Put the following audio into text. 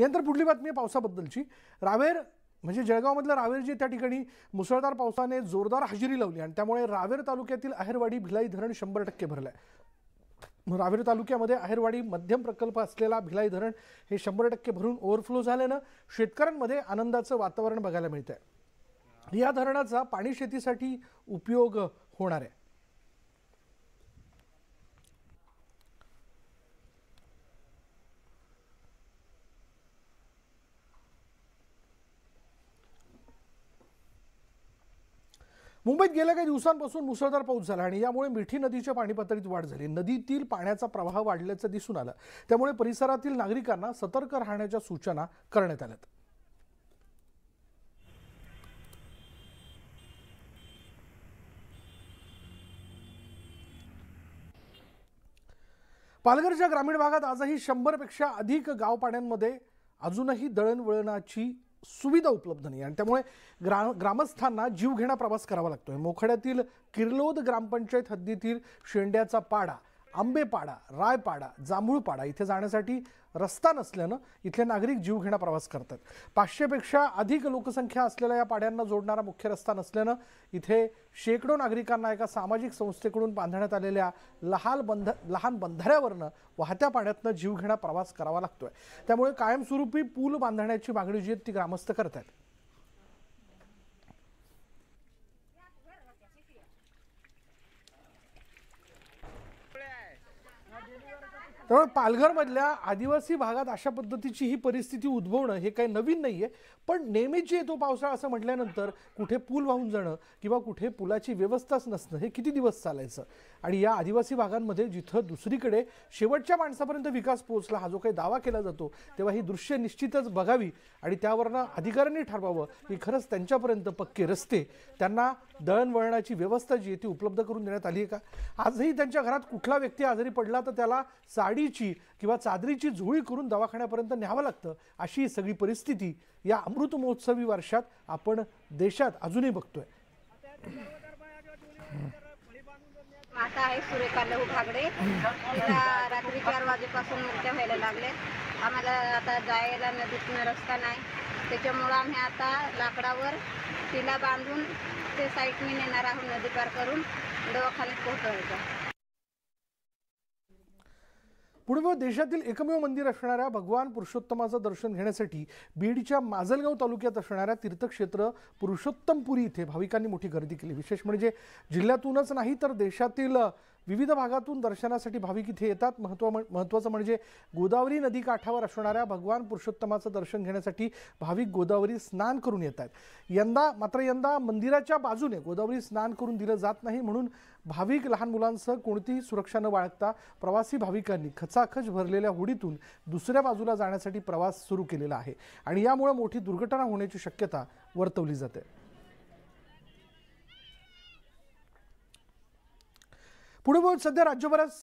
यानंतर पुढली बातमी आहे पावसाबद्दलची रावेर म्हणजे जळगावमधलं रावेर जे त्या ठिकाणी मुसळधार पावसाने जोरदार हजेरी लावली आणि त्यामुळे रावेर तालुक्यातील अहेरवाडी भिलाई धरण शंभर टक्के भरलं आहे रावेर तालुक्यामध्ये अहेरवाडी मध्यम प्रकल्प असलेला भिलाई धरण हे शंभर टक्के भरून ओव्हरफ्लो झाल्यानं शेतकऱ्यांमध्ये आनंदाचं वातावरण बघायला मिळतं आहे या धरणाचा पाणी शेतीसाठी उपयोग होणार आहे मुंबईत गेल्या काही दिवसांपासून मुसळधार पाऊस झाला आणि यामुळे मिठी नदीच्या पाणी पातळीत वाढ झाली नदीतील पाण्याचा प्रवाह वाढल्याचं दिसून आलं त्यामुळे परिसरातील नागरिकांना सतर्क राहण्याच्या सूचना करण्यात आल्यात पालघरच्या ग्रामीण भागात आजही शंभरपेक्षा अधिक गाव पाण्यांमध्ये अजूनही दळणवळणाची सुविधा उपलब्ध नाही आणि त्यामुळे ग्रा ग्रामस्थांना जीवघेणा प्रवास करावा लागतोय मोखड्यातील किर्लोद ग्रामपंचायत हद्दीतील शेंड्याचा पाडा आंबेपाडा रायपाडा जांभूळपाडा इथे जाण्यासाठी रस्ता नसल्यानं इथले नागरिक जीवघेणा प्रवास करतात पाचशेपेक्षा अधिक लोकसंख्या असलेल्या या पाड्यांना जोडणारा मुख्य रस्ता नसल्यानं इथे शेकडो नागरिकांना एका सामाजिक संस्थेकडून बांधण्यात आलेल्या लहान बंध लहान बंधाऱ्यावरनं वाहत्या पाण्यातनं जीवघेणा प्रवास करावा लागतोय त्यामुळे कायमस्वरूपी पूल बांधण्याची मागणी जी ती ग्रामस्थ करतात त्यामुळे पालघरमधल्या आदिवासी भागात अशा पद्धतीची ही परिस्थिती उद्भवणं हे काही नवीन नाही आहे पण नेहमीच येतो पावसाळा असं म्हटल्यानंतर कुठे पूल वाहून जाणं किंवा कुठे पुलाची व्यवस्थाच नसणं हे किती दिवस चालायचं आणि या आदिवासी भागांमध्ये जिथं दुसरीकडे शेवटच्या माणसापर्यंत विकास पोहोचला हा जो काही दावा केला जातो तेव्हा ही दृश्य निश्चितच बघावी आणि त्यावरनं अधिकाऱ्यांनी ठरवावं की खरंच त्यांच्यापर्यंत पक्के रस्ते त्यांना दळणवळणाची व्यवस्था जी आहे ती उपलब्ध करून देण्यात आली आहे का आजही त्यांच्या घरात कुठला व्यक्ती आजारी पडला तर त्याला साडी साडीची किंवा चादरीची झोळी करून दवाखान्यापर्यंत न्यावं लागतं अशी सगळी परिस्थिती या अमृत महोत्सवी वर्षात आपण देशात अजूनही बघतोय आता आहे सूर्यकांत भागडे रात्री चार वाजेपासून मृत्यू व्हायला लागले आम्हाला आता जायला नदीत नदीतनं रस्ता नाही त्याच्यामुळं आम्ही आता लाकडावर तिला बांधून ते साईटने नेणार आहोत नदी पार करून दवाखान्यात पोहोचवायचं पुढे देशातील एकमेव मंदिर असणाऱ्या भगवान पुरुषोत्तमाचं दर्शन घेण्यासाठी बीडच्या माजलगाव तालुक्यात असणाऱ्या तीर्थक्षेत्र पुरुषोत्तमपुरी इथे भाविकांनी मोठी गर्दी केली विशेष म्हणजे जिल्ह्यातूनच नाही तर देशातील विविध भागातून दर्शनासाठी भाविक इथे येतात महत्व महत्त्वाचं म्हणजे गोदावरी नदी काठावर असणाऱ्या भगवान पुरुषोत्तमाचं दर्शन घेण्यासाठी भाविक गोदावरी स्नान करून येत आहेत यंदा मात्र यंदा मंदिराच्या बाजूने गोदावरी स्नान करून दिलं जात नाही म्हणून भाविक लहान मुलांसह कोणतीही सुरक्षा न बाळगता प्रवासी भाविकांनी खचाखच भरलेल्या होडीतून दुसऱ्या बाजूला जाण्यासाठी प्रवास सुरू केलेला आहे आणि यामुळे मोठी दुर्घटना होण्याची शक्यता वर्तवली जाते पुढे सध्या राज्यभरात